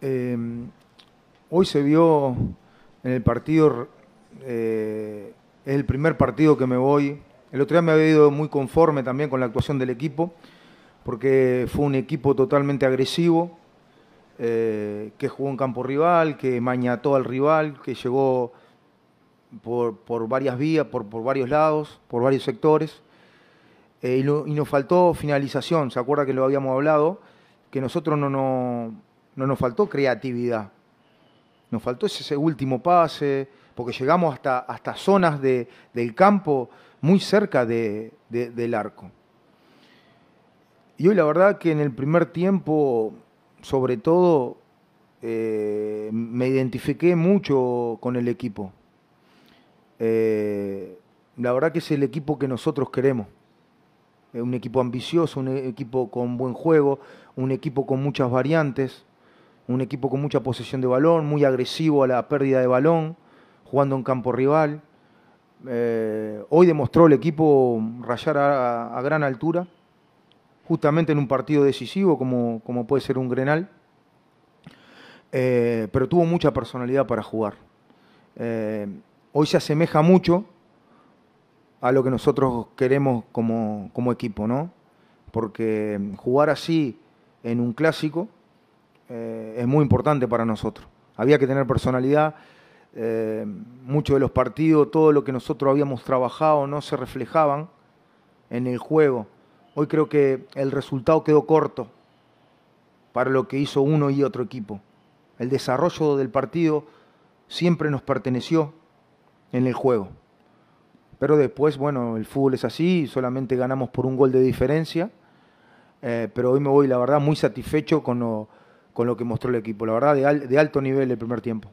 Em, hoy se vio en el partido, eh, es el primer partido que me voy. El otro día me había ido muy conforme también con la actuación del equipo, porque fue un equipo totalmente agresivo, eh, que jugó en campo rival, que mañató al rival, que llegó por, varias vías, por, varios lados, por varios sectores. Eh, y, nos faltó finalización, ¿se acuerda que lo habíamos hablado? Que nosotros no, no no nos faltó creatividad. Nos faltó ese último pase, porque llegamos hasta, hasta zonas del campo muy cerca del arco. Y hoy la verdad que en el primer tiempo, sobre todo, eh, me identifiqué mucho con el equipo. Eh, la verdad que es el equipo que nosotros queremos. un equipo ambicioso, un equipo con buen juego, un equipo con muchas variantes un equipo con mucha posesión de balón, muy agresivo a la pérdida de balón, jugando en campo rival. Eh, hoy demostró el equipo rayar a, gran altura, justamente en un partido decisivo como, puede ser un Grenal, eh, pero tuvo mucha personalidad para jugar. Eh, hoy se asemeja mucho a lo que nosotros queremos como, como equipo, ¿no? Porque jugar así en un clásico eh, es muy importante para nosotros. Había que tener personalidad. Eh, muchos de los partidos, todo lo que nosotros habíamos trabajado no se reflejaban en el juego. Hoy creo que el resultado quedó corto para lo que hizo uno y otro equipo. El desarrollo del partido siempre nos perteneció en el juego. Pero después, bueno, el fútbol es así, solamente ganamos por un gol de diferencia. Eh, pero hoy me voy, la verdad, muy satisfecho con lo, con lo que mostró el equipo. La verdad, de, de alto nivel el primer tiempo.